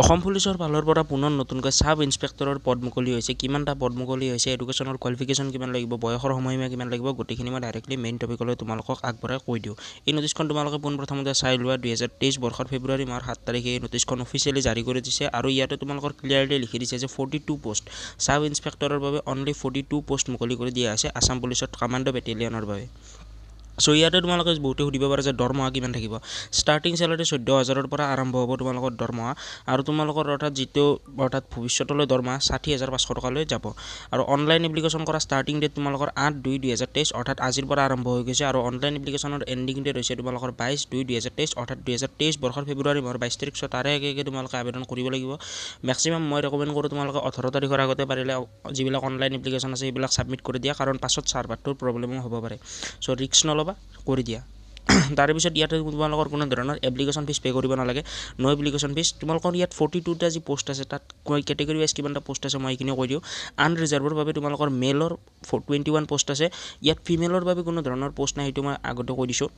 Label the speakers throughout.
Speaker 1: অসম পুলিচৰ ফালৰ পৰা পুনৰ নতুনকৈ ছাব ইঞ্চপেক্টৰৰ পদ মুকলি হৈছে কিমানটা পদ মুকলি হৈছে এডুকেশ্যনৰ কোৱালিফিকেশ্যন কিমান লাগিব বয়সৰ সময়সীমা কিমান লাগিব গোটেইখিনি মই ডাইৰেক্টলি মেইন টপিকলৈ তোমালোকক আগবঢ়াই কৈ দিওঁ এই নটিছখন তোমালোকে পোনপ্ৰথমতে চাই লোৱা দুহেজাৰ তেইছ বৰ্ষৰ ফেব্ৰুৱাৰী মাহৰ সাত তাৰিখে এই নটিছখন অফিচিয়েলি জাৰি কৰি দিছে আৰু ইয়াতে তোমালোকৰ ক্লিয়াৰলি লিখি দিছে যে ফৰ্টি টু পষ্ট ছাব ইনস্পেক্টৰৰ বাবে অনলি ফৰ্টি টু পষ্ট মুকলি কৰি দিয়া হৈছে আছাম পুলিচত কামাণ্ড বেটেলিয়নৰ বাবে চ' ইয়াতে তোমালোকে বহুতে সুধিব পাৰে যে দৰমহা কিমান থাকিব ষ্টাৰ্টিং চেলাৰী চৈধ্য হাজাৰৰ পৰা আৰম্ভ হ'ব তোমালোকৰ দৰমহা আৰু তোমালোকৰ অৰ্থাৎ যিটো অৰ্থাৎ ভৱিষ্যতলৈ দৰমহা ষাঠি হাজাৰ পাঁচশ টকালৈ যাব আৰু অনলাইন এপ্লিকেশ্যন কৰা ষ্টাৰ্টিং ডেট তোমালোকৰ আঠ দুই দুহেজাৰ তেইছ অৰ্থাৎ আজিৰ পৰা আৰম্ভ হৈ গৈছে আৰু অনলাইন এপ্লিকেশ্যনৰ এণ্ডিং ডেট হৈছে তোমালোকৰ বাইছ দুই দুহেজাৰ তেইছ অৰ্থাৎ দুহেজাৰ তেইছ বৰ্ষৰ ফেব্ৰুৱাৰী মাহৰ বাইছ তাৰিখ ছয় তাৰে আগে আগে তোমালোকে আবেদন কৰিব লাগিব মেক্সিমাম মই ৰেকমেণ্ড কৰোঁ তোমালোকে ওঠৰ তাৰিখৰ আগতে পাৰিলে যিবিলাক অনলাইন এপ্লিকেশ্যন আছে সেইবিলাক ছাবমিট কৰি দিয়া কাৰণ পাছত ছাৰ্ভাৰটোৰ প্ৰব্লেমো হ'ব পাৰে চ' ৰিক্স নল'ব কৰি দিয়া তাৰপিছত ইয়াতে তোমালোকৰ কোনো ধৰণৰ এপ্লিকেশ্যন ফিজ পে' কৰিব নালাগে ন' এপ্লিকেশ্যন ফিজ তোমালোকৰ ইয়াত ফৰ্টি টুটা যি পষ্ট আছে তাত কেটেগৰী ৱাইজ কিমানটা পষ্ট আছে মই এইখিনিও কৈ দিওঁ আনৰিজাৰ্ভৰ বাবে তোমালোকৰ মেলৰ ফ টুৱেণ্টি ওৱান পষ্ট আছে ইয়াত ফিমেলৰ বাবে কোনো ধৰণৰ পষ্ট নাই সেইটো মই আগতে কৈ দিছোঁ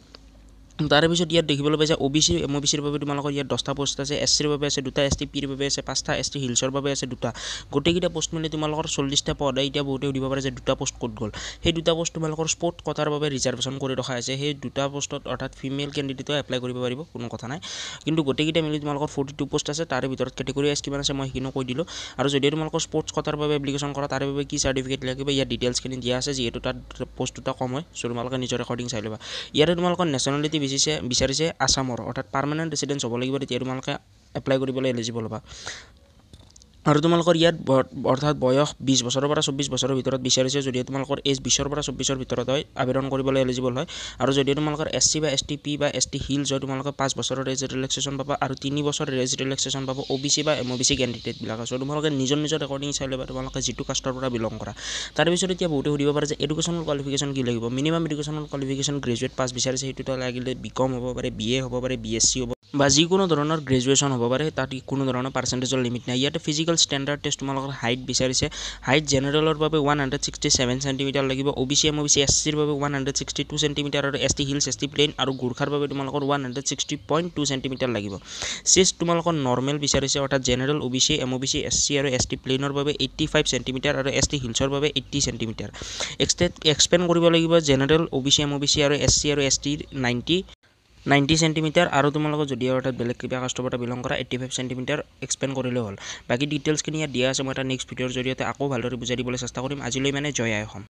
Speaker 1: তাৰপিছত ইয়াত দেখিবলৈ পাইছে O' B C M O' B চিৰ বাবে তোমালোকৰ ইয়াত দহটা পোষ্ট আছে এছ চিৰ বাবে আছে দুটা এছ টি পিৰ বাবে আছে পাঁচটা এছ টি হিলছৰ বাবে আছে দুটা গোটেইকেইটা পোষ্ট মিলি তোমালোকৰ চল্লিছটা পদ এতিয়া বহুতে সুধিব পাৰে যে দুটা পষ্ট ক'ত গ'ল সেই দুটা পোষ্ট তোমালোকৰ স্পৰ্ট কটাৰ বাবে ৰিজাৰ্ভেশ্যন কৰি ৰখা হৈছে সেই দুটা পোষ্টত অৰ্থাৎ ফিমেল কেণ্ডিডেটেও এপ্লাই কৰিব পাৰিব কোনো কথা নাই কিন্তু গোটেইকেইটা মিলি তোমালোকৰ ফৰ্টি টু পোষ্ট আছে তাৰে ভিতৰত কেটেগৰি এছ কিমান আছে মই সেইখিনিও কৈ দিলোঁ আৰু যদি তোমালোকৰ স্পৰ্টছ কটাৰ বাবে এপ্লিকেশ্যন কৰা তাৰ বাবে কি চাৰ্টিফিকেট লাগিব ইয়াত ডিটেইলছখিনি দিয়া আছে যিহেতু তাত পষ্ট দুটা কম হয় চ' তোমালোকে নিজৰ একৰ্ডিং চাই ল'বা ইয়াতে তোমালোকৰ নেশ্যনেলিটি বিচাৰিছে আছামৰ অৰ্থাৎ পাৰ্মানেণ্ট ৰেচিডেণ্ট হ'ব লাগিব তেতিয়া তোমালোকে এপ্লাই কৰিবলৈ এলিজিবল হ'বা আৰু তোমালোকৰ ইয়াত অৰ্থাৎ বয়স বিছ বছৰৰ পৰা চৌব্বিছ বছৰৰ ভিতৰত বিচাৰিছে যদি তোমালোকৰ এজ বিছৰ পৰা চৌব্বিছৰ ভিতৰত হয় আবেদন কৰিবলৈ এলিজিবল হয় আৰু যদি তোমালোকৰ এছ চি বা এছ টি পি বা এছ টি হিলজ হয় তোমালোকে পাঁচ বছৰৰ এজ ৰিলেক্সেশ্যন পাবা আৰু তিনি বছৰ এজ ৰিলেক্সেশ্যন পাব অ' বি চি বা এম অ' বি চি কেণ্ডিডেটবিলাক আছে তোমালোকে নিজৰ নিজৰ একৰ্ডিং চাই ল'বা তোমালোকে যিটো কাষ্টৰ পৰা বিলং কৰা তাৰপিছত এতিয়া বহুতে সুধিব পাৰে যে এডুকেশ্যনেল কোৱালিফিকেশ্যন কি লাগিব minimum educational qualification graduate pass বিচাৰিছে সেইটো লাগিলে বি কম হ'ব পাৰে বি এ হ'ব পাৰে বি এছ চি হ'ব বা যিকোনো ধৰণৰ গ্ৰেজুৱেশ্যন হ'ব পাৰে তাত কোনো ধৰণৰ পাৰ্চেণ্টেজৰ লিমিট নাই ইয়াতে ফিজিকেল ষ্টেণ্ডাৰ্ড টেষ্ট তোমালোকৰ হাইট বিচাৰিছে হাইট জেনেৰেলৰ বাবে one hundred sixty seven centimetre লাগিব O' B C M O' B C S চিৰ বাবে one hundred sixty two centimetre আৰু S T hills S T plain আৰু গোৰ্খাৰ বাবে তোমালোকৰ one hundred sixty point two centimetre লাগিব চেষ্ট তোমালোকৰ নৰ্মেল বিচাৰিছে অৰ্থাৎ general O' B C M O' B C S C আৰু এছ টি প্লেইনৰ বাবে এইটটি ফাইভ চেণ্টিমিটাৰ আৰু এছ টি হিলছৰ বাবে এইটটি চেণ্টিমিটাৰ এক্সটে এক্সপেণ্ড কৰিব লাগিব general O' B C M O' B C আৰু এছ চি আৰু এছ টিৰ নাইণ্টি নাইণ্টি চেণ্টিমিটাৰ আৰু তোমালোকৰ যদি আৰু এটা বেলেগ কিবা কাষ্টমৰ এটা বিলং কৰা এইটি ফাইভ চেণ্টিমিটাৰ এক্সপেণ্ড কৰিলেও হ'ল বাকী ডিটেইলছখিনি ইয়াত দিয়া আছে মই এটা নেক্সট ভিডিঅ'ৰ জৰিয়তে আকৌ ভালদৰে বুজাই দিবলৈ চেষ্টা কৰিম আজিলৈ মানে জয় আই অসম